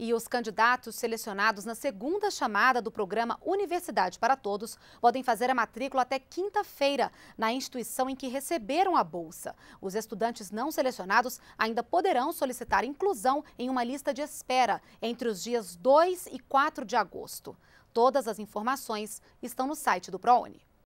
E os candidatos selecionados na segunda chamada do programa Universidade para Todos podem fazer a matrícula até quinta-feira na instituição em que receberam a bolsa. Os estudantes não selecionados ainda poderão solicitar inclusão em uma lista de espera entre os dias 2 e 4 de agosto. Todas as informações estão no site do ProUni.